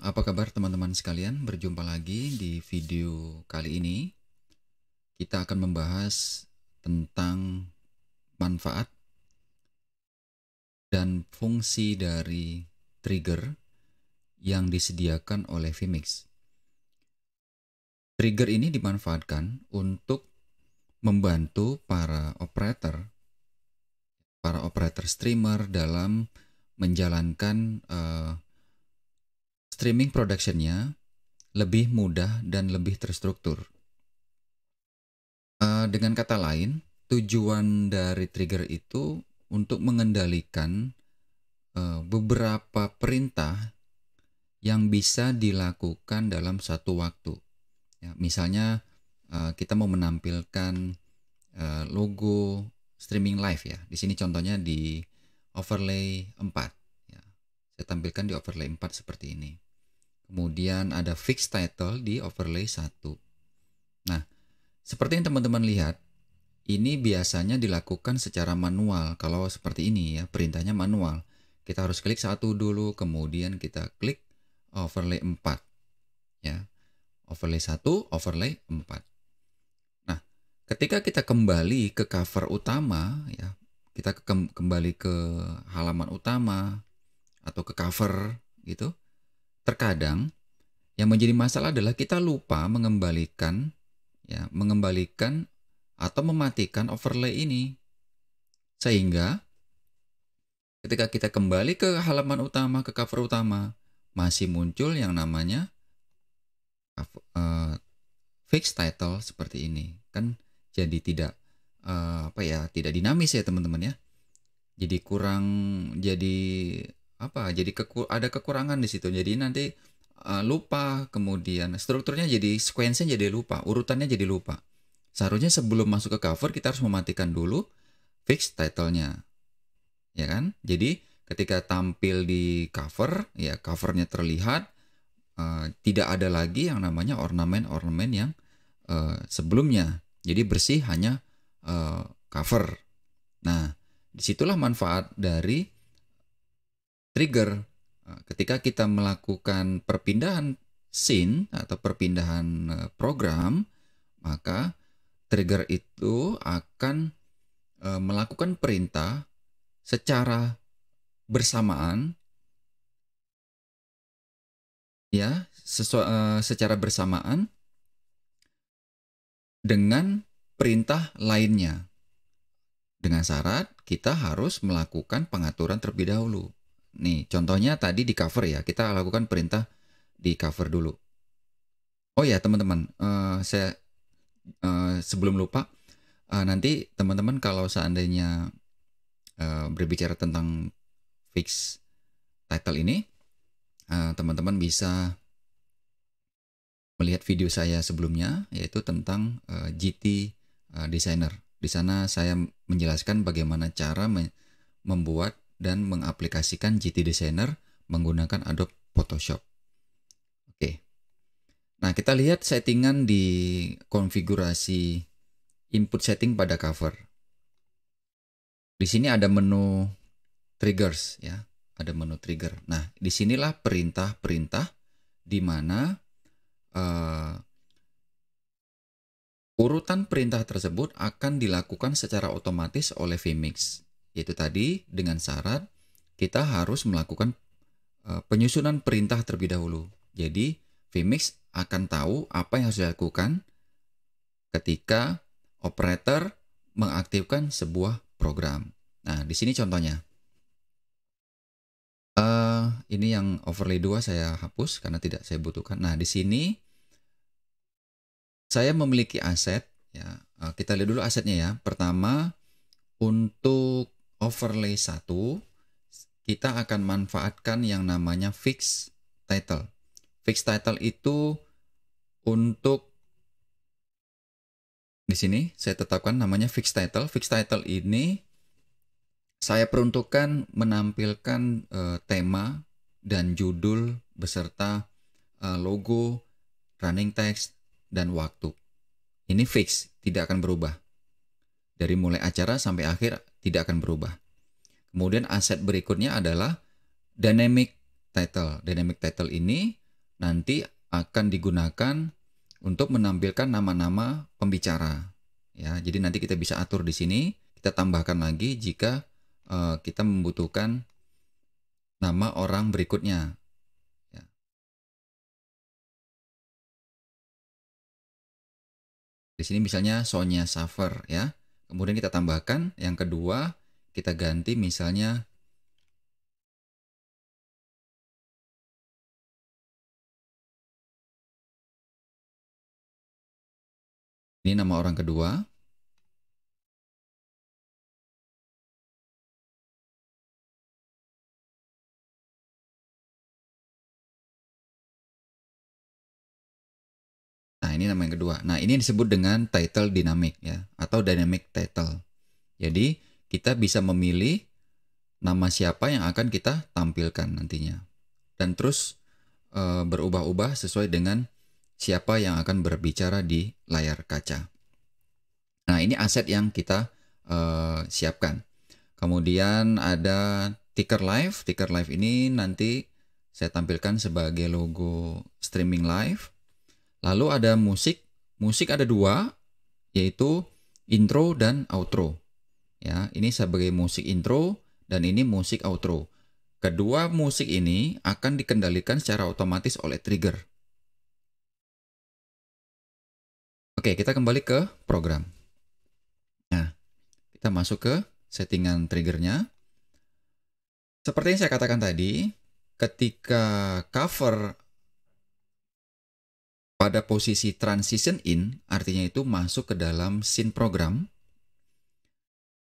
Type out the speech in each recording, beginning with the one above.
apa kabar teman-teman sekalian? Berjumpa lagi di video kali ini. Kita akan membahas tentang manfaat dan fungsi dari trigger yang disediakan oleh Vmix. Trigger ini dimanfaatkan untuk membantu para operator, para operator streamer dalam menjalankan uh, streaming productionnya lebih mudah dan lebih terstruktur. Uh, dengan kata lain, tujuan dari trigger itu untuk mengendalikan uh, beberapa perintah yang bisa dilakukan dalam satu waktu. Ya, misalnya uh, kita mau menampilkan uh, logo streaming live ya. Di sini contohnya di overlay 4 ya. Saya tampilkan di overlay 4 seperti ini. Kemudian ada fix title di overlay 1. Nah, seperti yang teman-teman lihat, ini biasanya dilakukan secara manual. Kalau seperti ini ya, perintahnya manual. Kita harus klik satu dulu, kemudian kita klik overlay 4. Ya. Overlay 1, overlay 4. Nah, ketika kita kembali ke cover utama ya, kita kembali ke halaman utama atau ke cover gitu terkadang yang menjadi masalah adalah kita lupa mengembalikan ya, mengembalikan atau mematikan overlay ini. Sehingga ketika kita kembali ke halaman utama, ke cover utama, masih muncul yang namanya uh, fixed title seperti ini. Kan jadi tidak uh, apa ya, tidak dinamis ya teman-teman ya. Jadi kurang jadi apa jadi keku ada kekurangan di situ jadi nanti uh, lupa kemudian strukturnya jadi sequence jadi lupa urutannya jadi lupa seharusnya sebelum masuk ke cover kita harus mematikan dulu fix title-nya ya kan jadi ketika tampil di cover ya covernya terlihat uh, tidak ada lagi yang namanya ornamen-ornamen yang uh, sebelumnya jadi bersih hanya uh, cover nah disitulah manfaat dari trigger nah, ketika kita melakukan perpindahan scene atau perpindahan eh, program, maka trigger itu akan eh, melakukan perintah secara bersamaan ya eh, secara bersamaan dengan perintah lainnya. Dengan syarat kita harus melakukan pengaturan terlebih dahulu. Nih, contohnya tadi di cover ya. Kita lakukan perintah di cover dulu. Oh ya, teman-teman, uh, saya uh, sebelum lupa uh, nanti teman-teman kalau seandainya uh, berbicara tentang fix title ini, teman-teman uh, bisa melihat video saya sebelumnya yaitu tentang uh, GT uh, Designer. Di sana saya menjelaskan bagaimana cara membuat dan mengaplikasikan GT Designer menggunakan Adobe Photoshop. Oke. Nah, kita lihat settingan di konfigurasi input setting pada cover. Di sini ada menu triggers ya, ada menu trigger. Nah, disinilah perintah-perintah di mana uh, urutan perintah tersebut akan dilakukan secara otomatis oleh vMix. Yaitu tadi dengan syarat kita harus melakukan eh, penyusunan perintah terlebih dahulu. Jadi Vmix akan tahu apa yang harus dilakukan ketika operator mengaktifkan sebuah program. Nah, di sini contohnya. Uh, ini yang overlay 2 saya hapus karena tidak saya butuhkan. Nah, di sini saya memiliki aset ya. Uh, kita lihat dulu asetnya ya. Pertama untuk overlay 1 kita akan manfaatkan yang namanya fix title. Fix title itu untuk di sini saya tetapkan namanya fix title. Fix title ini saya peruntukkan menampilkan uh, tema dan judul beserta uh, logo, running text dan waktu. Ini fix, tidak akan berubah. Dari mulai acara sampai akhir tidak akan berubah. Kemudian aset berikutnya adalah dynamic title. Dynamic title ini nanti akan digunakan untuk menampilkan nama-nama pembicara. Ya, jadi nanti kita bisa atur di sini, kita tambahkan lagi jika uh, kita membutuhkan nama orang berikutnya ya. Di sini misalnya Sonya Safer ya. Kemudian kita tambahkan yang kedua, kita ganti misalnya ini nama orang kedua. nama yang kedua. Nah, ini disebut dengan title dynamic ya atau dynamic title. Jadi, kita bisa memilih nama siapa yang akan kita tampilkan nantinya. Dan terus e, berubah-ubah sesuai dengan siapa yang akan berbicara di layar kaca. Nah, ini aset yang kita e, siapkan. Kemudian ada ticker live. Ticker live ini nanti saya tampilkan sebagai logo streaming live Lalu ada musik. Musik ada dua, yaitu intro dan outro. Ya, ini sebagai musik intro dan ini musik outro. Kedua musik ini akan dikendalikan secara otomatis oleh trigger. Oke, kita kembali ke program. Nah, kita masuk ke settingan triggernya. Seperti yang saya katakan tadi, ketika cover pada posisi transition in, artinya itu masuk ke dalam scene program,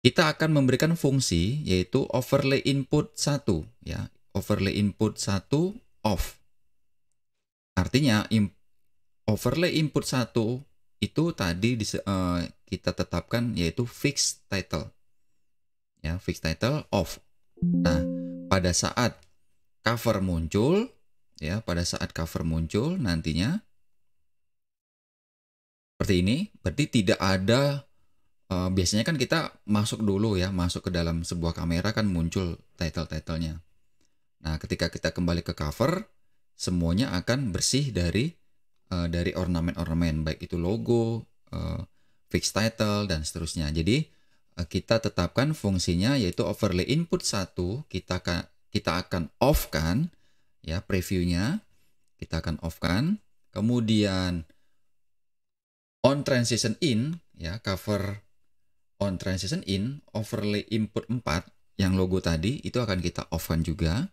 kita akan memberikan fungsi yaitu overlay input 1 ya, overlay input 1 off. Artinya in, overlay input 1 itu tadi di, uh, eh, kita tetapkan yaitu fixed title. Ya, fixed title off. Nah, pada saat cover muncul ya, pada saat cover muncul nantinya seperti ini, berarti tidak ada uh, biasanya kan kita masuk dulu ya, masuk ke dalam sebuah kamera kan muncul title-titlenya. Nah, ketika kita kembali ke cover, semuanya akan bersih dari uh, dari ornamen-ornamen baik itu logo, uh, eh, fixed title dan seterusnya. Jadi uh, kita tetapkan fungsinya yaitu overlay input satu kita akan kita akan off kan ya previewnya kita akan off kan kemudian On transition in ya cover on transition in overlay input 4 yang logo tadi itu akan kita off kan juga.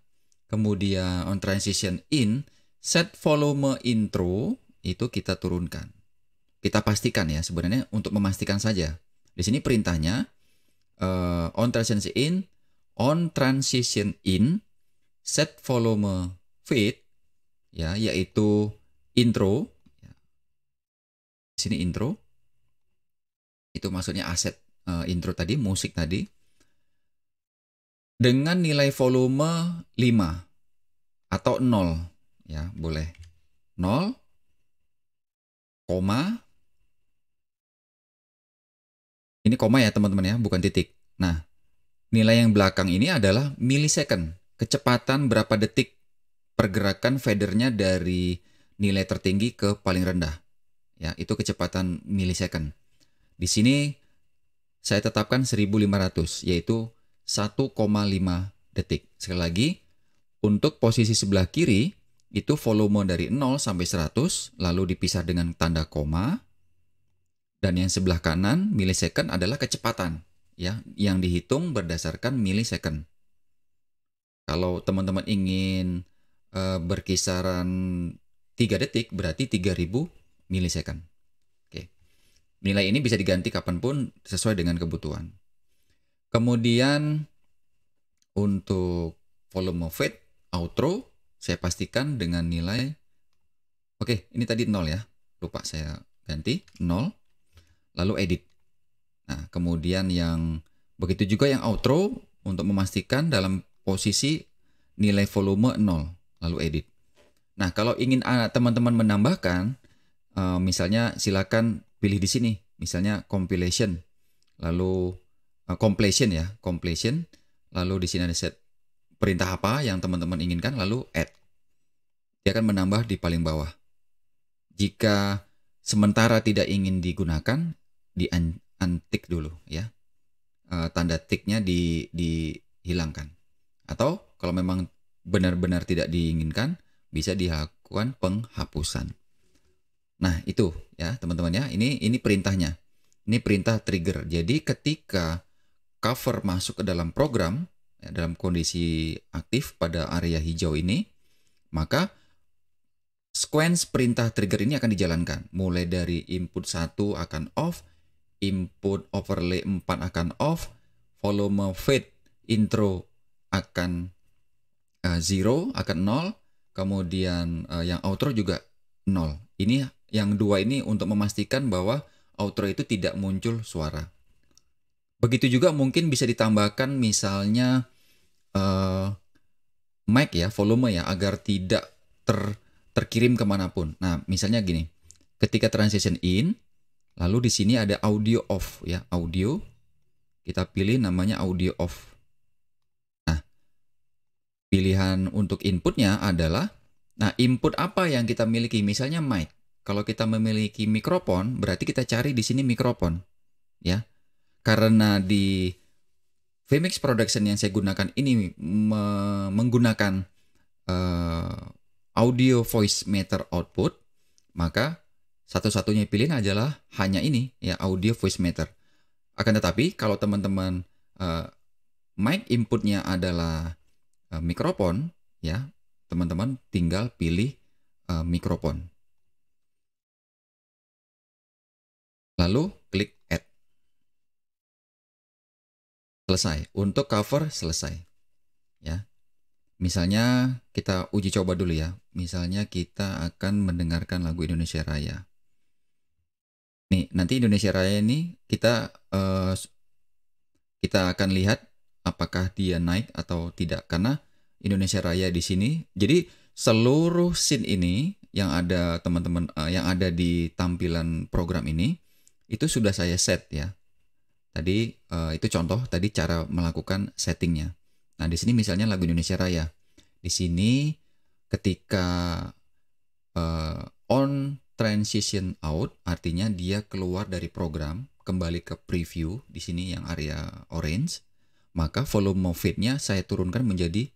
Kemudian on transition in set volume intro itu kita turunkan. Kita pastikan ya sebenarnya untuk memastikan saja. Di sini perintahnya uh, on transition in on transition in set volume fade ya yaitu intro sini intro. Itu maksudnya aset uh, intro tadi, musik tadi. Dengan nilai volume 5 atau 0 ya, boleh. 0 koma ini koma ya teman-teman ya, bukan titik. Nah, nilai yang belakang ini adalah milisecond, kecepatan berapa detik pergerakan federnya dari nilai tertinggi ke paling rendah ya itu kecepatan milisecond. Di sini saya tetapkan 1500 yaitu 1,5 detik. Sekali lagi, untuk posisi sebelah kiri itu volume dari 0 sampai 100 lalu dipisah dengan tanda koma. Dan yang sebelah kanan milisecond adalah kecepatan ya yang dihitung berdasarkan milisecond. Kalau teman-teman ingin e, berkisaran 3 detik berarti 3000 milisecond. Oke. Nilai ini bisa diganti kapanpun sesuai dengan kebutuhan. Kemudian untuk volume fade outro saya pastikan dengan nilai Oke, ini tadi 0 ya. Lupa saya ganti 0 lalu edit. Nah, kemudian yang begitu juga yang outro untuk memastikan dalam posisi nilai volume 0 lalu edit. Nah, kalau ingin ah, teman-teman menambahkan Eh, misalnya silakan pilih di sini misalnya compilation lalu uh, completion ya completion lalu di sini ada set perintah apa yang teman-teman inginkan lalu add dia akan menambah di paling bawah jika sementara tidak ingin digunakan di antik dulu ya eh, tanda tiknya di dihilangkan atau kalau memang benar-benar tidak diinginkan bisa dilakukan penghapusan Nah, itu ya, teman-teman ya. Ini ini perintahnya. Ini perintah trigger. Jadi ketika cover masuk ke dalam program ya, dalam kondisi aktif pada area hijau ini, maka sequence perintah trigger ini akan dijalankan. Mulai dari input 1 akan off, input overlay 4 akan off, volume fade intro akan uh, eh, 0, akan nol kemudian uh, yang outro juga nol Ini yang dua ini untuk memastikan bahwa outro itu tidak muncul suara. Begitu juga mungkin bisa ditambahkan misalnya uh, mic ya, volume ya, agar tidak ter, terkirim kemanapun. Nah, misalnya gini, ketika transition in, lalu di sini ada audio off ya, audio. Kita pilih namanya audio off. Nah, pilihan untuk inputnya adalah, nah input apa yang kita miliki? Misalnya mic. Kalau kita memiliki mikrofon, berarti kita cari di sini mikrofon. Ya. Karena di Vmix Production yang saya gunakan ini me menggunakan uh, audio voice meter output, maka satu-satunya pilihan adalah hanya ini ya audio voice meter. Akan tetapi kalau teman-teman uh, mic inputnya adalah uh, mikrofon ya teman-teman tinggal pilih uh, mikrofon. Lalu klik add. Selesai. Untuk cover selesai. Ya. Misalnya kita uji coba dulu ya. Misalnya kita akan mendengarkan lagu Indonesia Raya. Nih, nanti Indonesia Raya ini kita uh, kita akan lihat apakah dia naik atau tidak karena Indonesia Raya di sini. Jadi seluruh scene ini yang ada teman-teman uh, yang ada di tampilan program ini itu sudah saya set ya. Tadi uh, itu contoh tadi cara melakukan settingnya. Nah di sini misalnya lagu Indonesia Raya. Di sini ketika uh, on transition out artinya dia keluar dari program kembali ke preview di sini yang area orange maka volume fade-nya saya turunkan menjadi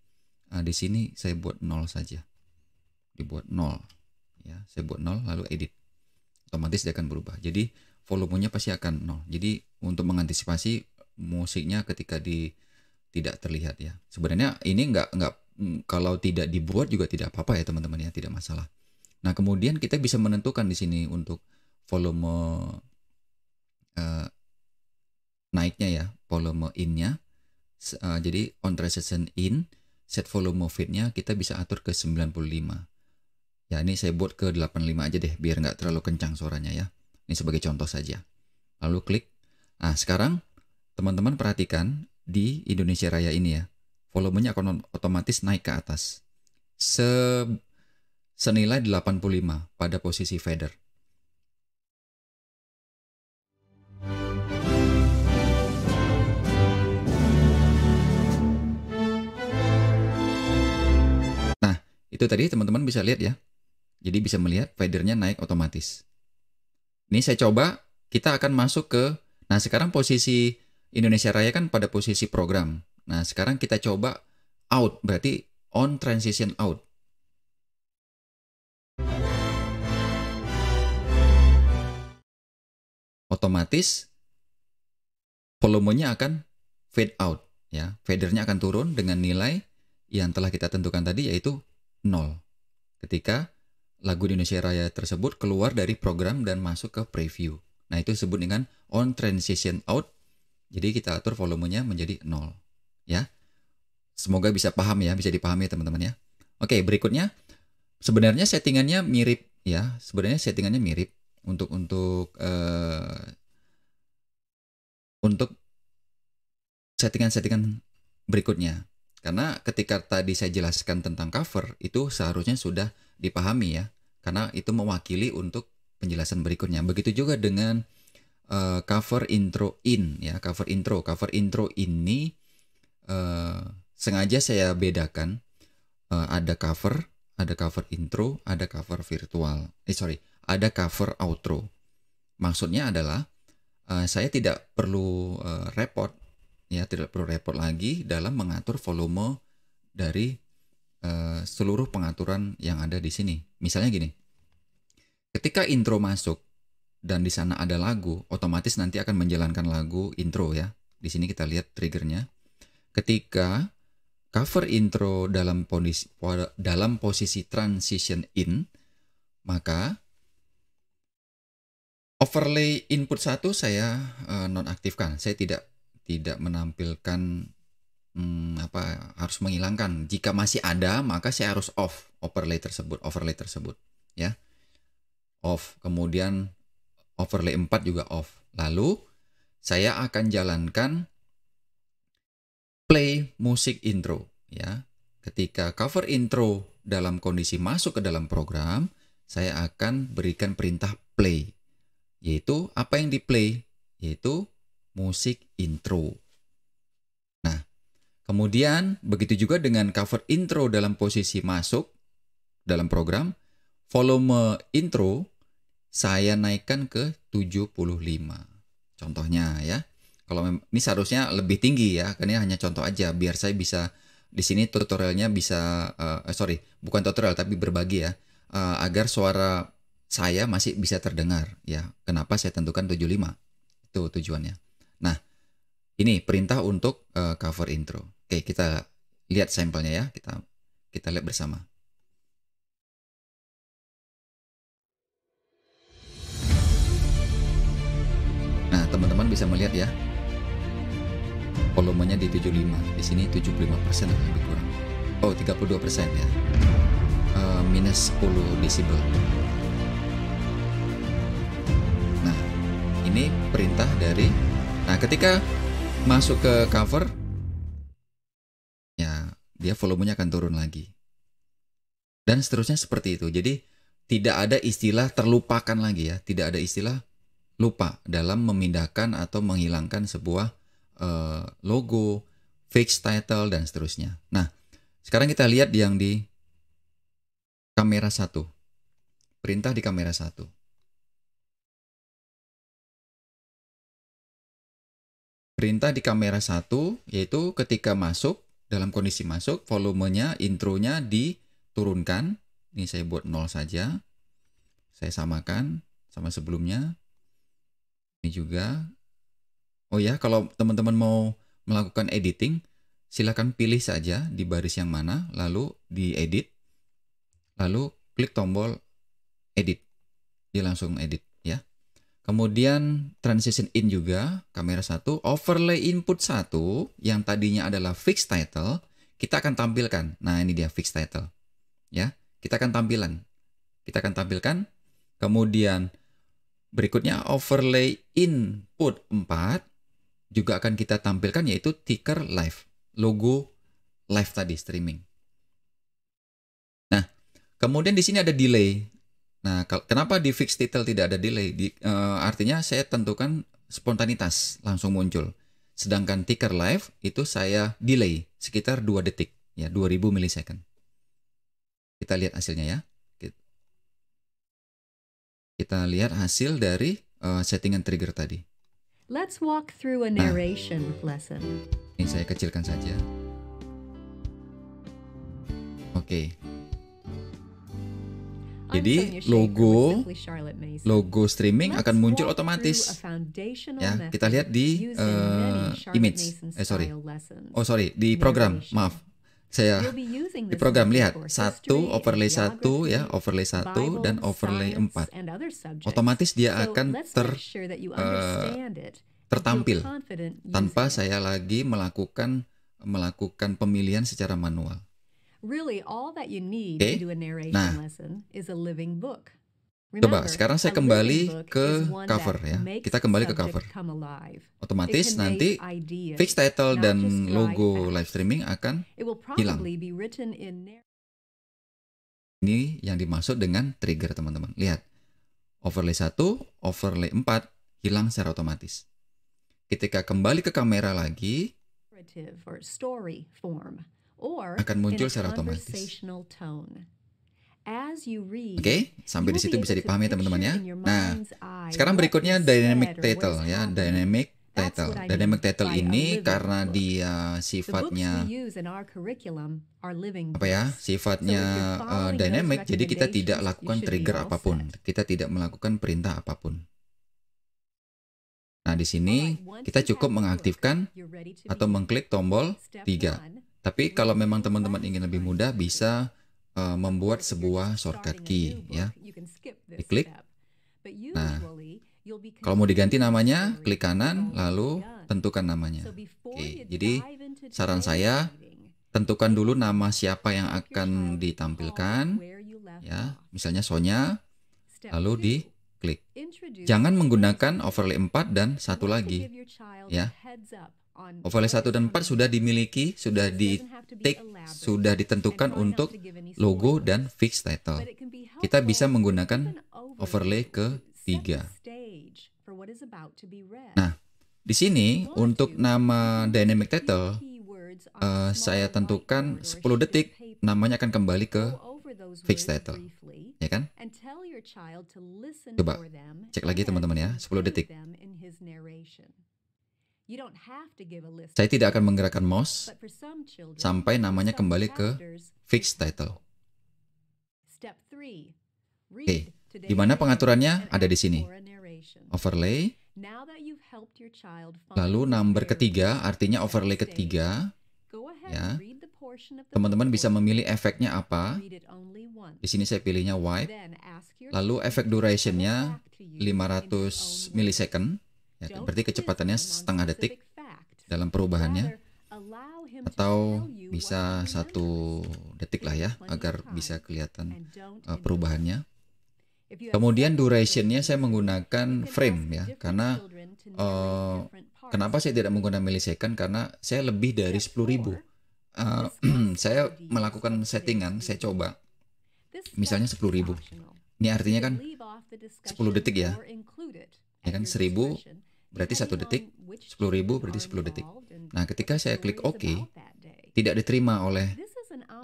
uh, di sini saya buat nol saja dibuat nol ya saya buat nol lalu edit otomatis dia akan berubah jadi volumenya pasti akan nol. Jadi untuk mengantisipasi musiknya ketika di tidak terlihat ya. Sebenarnya ini nggak nggak mm, kalau tidak dibuat juga tidak apa-apa ya teman-teman ya, tidak masalah. Nah kemudian kita bisa menentukan di sini untuk volume uh, naiknya ya, volume innya. Uh, jadi transition in, set volume fade-nya kita bisa atur ke 95. Ya ini saya buat ke 85 aja deh biar nggak terlalu kencang suaranya ya. Ini sebagai contoh saja. Lalu klik. Nah, sekarang teman-teman perhatikan di Indonesia Raya ini ya. Volumenya akan otomatis naik ke atas. Se senilai 85 pada posisi feather. Nah, itu tadi teman-teman bisa lihat ya. Jadi bisa melihat fadernya naik otomatis. Ini saya coba, kita akan masuk ke, nah sekarang posisi Indonesia Raya kan pada posisi program. Nah sekarang kita coba out, berarti on transition out. Otomatis volumenya akan fade out ya. Fadernya akan turun dengan nilai yang telah kita tentukan tadi yaitu 0. Ketika lagu di Indonesia Raya tersebut keluar dari program dan masuk ke preview. Nah, itu disebut dengan on transition out. Jadi kita atur volumenya menjadi 0, ya. Semoga bisa paham ya, bisa dipahami teman-teman ya. Oke, berikutnya sebenarnya settingannya mirip ya. Sebenarnya settingannya mirip untuk untuk uh, untuk settingan-settingan berikutnya. Karena ketika tadi saya jelaskan tentang cover itu seharusnya sudah dipahami ya. Karena itu mewakili untuk penjelasan berikutnya. Begitu juga dengan uh, cover intro in ya, cover intro. Cover intro ini uh, sengaja saya bedakan uh, ada cover, ada cover intro, ada cover virtual. Eh sorry, ada cover outro. Maksudnya adalah uh, saya tidak perlu uh, repot ya tidak perlu repot lagi dalam mengatur volume dari uh, seluruh pengaturan yang ada di sini. Misalnya gini, ketika intro masuk dan di sana ada lagu, otomatis nanti akan menjalankan lagu intro ya. Di sini kita lihat triggernya. Ketika cover intro dalam posisi, dalam posisi transition in, maka overlay input 1 saya uh, nonaktifkan. Saya tidak tidak menampilkan hmm, apa harus menghilangkan. Jika masih ada, maka saya harus off overlay tersebut, overlay tersebut, ya. Off. Kemudian overlay 4 juga off. Lalu saya akan jalankan play musik intro, ya. Ketika cover intro dalam kondisi masuk ke dalam program, saya akan berikan perintah play. Yaitu apa yang di play? Yaitu musik intro. Nah, kemudian begitu juga dengan cover intro dalam posisi masuk dalam program, volume intro saya naikkan ke 75. Contohnya ya. Kalau ini seharusnya lebih tinggi ya, karena ya, hanya contoh aja biar saya bisa di sini tutorialnya bisa uh, sorry, bukan tutorial tapi berbagi ya. Uh, agar suara saya masih bisa terdengar ya. Kenapa saya tentukan 75? Itu tujuannya. Ini perintah untuk uh, cover intro. Oke, kita lihat sampelnya ya. Kita kita lihat bersama. Nah, teman-teman bisa melihat ya. Volumenya di 75. Di sini 75% atau lebih kurang. Oh, 32% ya. Uh, minus 10 desibel. Nah, ini perintah dari Nah, ketika masuk ke cover ya dia volumenya akan turun lagi dan seterusnya seperti itu jadi tidak ada istilah terlupakan lagi ya tidak ada istilah lupa dalam memindahkan atau menghilangkan sebuah uh, logo fixed title dan seterusnya nah sekarang kita lihat yang di kamera satu perintah di kamera satu perintah di kamera satu yaitu ketika masuk dalam kondisi masuk volumenya intronya diturunkan ini saya buat nol saja saya samakan sama sebelumnya ini juga oh ya kalau teman-teman mau melakukan editing silahkan pilih saja di baris yang mana lalu di edit lalu klik tombol edit dia langsung edit Kemudian transition in juga, kamera satu overlay input satu yang tadinya adalah fixed title, kita akan tampilkan. Nah, ini dia fixed title. Ya, kita akan tampilan. Kita akan tampilkan. Kemudian berikutnya overlay input 4 juga akan kita tampilkan yaitu ticker live, logo live tadi streaming. Nah, kemudian di sini ada delay. Nah, kenapa di fixed title tidak ada delay? Di, uh, artinya saya tentukan spontanitas langsung muncul. Sedangkan ticker live itu saya delay sekitar 2 detik, ya 2000 milisecond. Kita lihat hasilnya ya. Kita lihat hasil dari uh, settingan trigger tadi. Let's walk through a nah, narration nah, lesson. Ini saya kecilkan saja. Oke. Jadi logo logo streaming akan muncul otomatis. Ya, kita lihat di uh, image. Eh sorry. Oh sorry, di program. Maaf. Saya di program lihat satu overlay satu ya overlay satu dan overlay empat. Otomatis dia akan ter uh, tertampil tanpa saya lagi melakukan melakukan pemilihan secara manual. Really, all that you need okay. to do a narration nah. lesson is a living book. Coba sekarang saya kembali ke cover ya. Kita kembali ke cover. Otomatis nanti fix title dan logo live streaming akan hilang. Ini yang dimaksud dengan trigger teman-teman. Lihat. Overlay 1, overlay 4 hilang secara otomatis. Ketika kembali ke kamera lagi, akan muncul secara otomatis. Oke, okay, sampai di situ bisa dipahami teman teman ya. Nah, sekarang berikutnya ya. dynamic title ya, dynamic title. Dynamic title ini karena dia sifatnya apa ya? Sifatnya uh, dynamic, jadi kita tidak lakukan trigger apapun. Kita tidak melakukan perintah apapun. Nah, di sini kita cukup mengaktifkan atau mengklik tombol 3. Tapi kalau memang teman-teman ingin lebih mudah, bisa uh, membuat sebuah shortcut key, ya. Diklik. Nah, kalau mau diganti namanya, klik kanan, lalu tentukan namanya. Oke, jadi saran saya, tentukan dulu nama siapa yang akan ditampilkan, ya. Misalnya Sonya, lalu di klik. Jangan menggunakan overlay 4 dan satu lagi. Ya. Overlay 1 dan 4 sudah dimiliki, sudah di take, sudah ditentukan untuk logo dan fixed title. Kita bisa menggunakan overlay ke 3. Nah, di sini untuk nama dynamic title uh, saya tentukan 10 detik namanya akan kembali ke fixed title ya kan? Coba cek lagi teman-teman ya, 10 detik. Saya tidak akan menggerakkan mouse sampai namanya kembali ke fixed title. Oke, eh, di mana pengaturannya ada di sini. Overlay. Lalu number ketiga, artinya overlay ketiga ya. Teman-teman bisa memilih efeknya apa. Di sini saya pilihnya wipe. Lalu efek durationnya 500 millisecond. Ya, berarti kecepatannya setengah detik dalam perubahannya. Atau bisa satu detik lah ya, agar bisa kelihatan uh, perubahannya. Kemudian durationnya saya menggunakan frame ya, karena uh, Kenapa saya tidak menggunakan milisecond? Karena saya lebih iya, dari 10.000. Uh, ah, saya melakukan settingan, saya coba. Misalnya 10.000. Ini artinya kan 10 detik ya. Ya kan 1.000 berarti 1 detik, 10.000 berarti 10 detik. Nah, ketika saya klik OK, tidak diterima oleh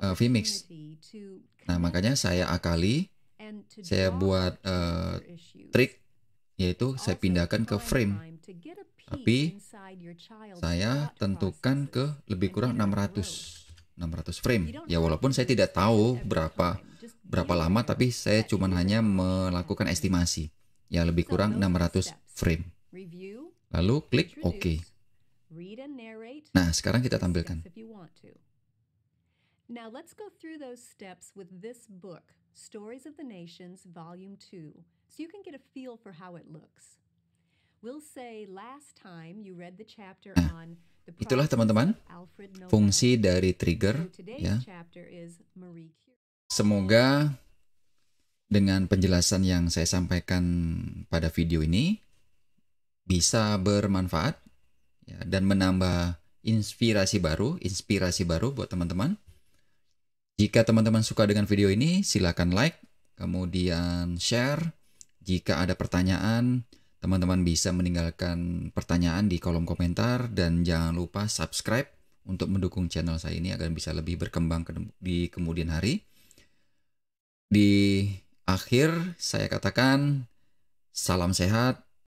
uh, eh, Vmix. Nah, makanya saya akali, saya buat uh, trik, yaitu saya pindahkan ke frame. Tapi saya tentukan ke lebih kurang 600 600 frame. Ya walaupun saya tidak tahu berapa berapa lama tapi saya cuma hanya melakukan estimasi. Ya lebih kurang 600 frame. Lalu klik OK. Nah, sekarang kita tampilkan. Now let's go through those steps with this book, Stories of the Nations, Volume 2, so you can get a feel for how it looks. Itulah teman-teman fungsi dari trigger ya. Semoga dengan penjelasan yang saya sampaikan pada video ini bisa bermanfaat ya, dan menambah inspirasi baru, inspirasi baru buat teman-teman. Jika teman-teman suka dengan video ini, silakan like, kemudian share. Jika ada pertanyaan, Teman-teman bisa meninggalkan pertanyaan di kolom komentar dan jangan lupa subscribe untuk mendukung channel saya ini agar bisa lebih berkembang di kemudian hari. Di akhir saya katakan salam sehat,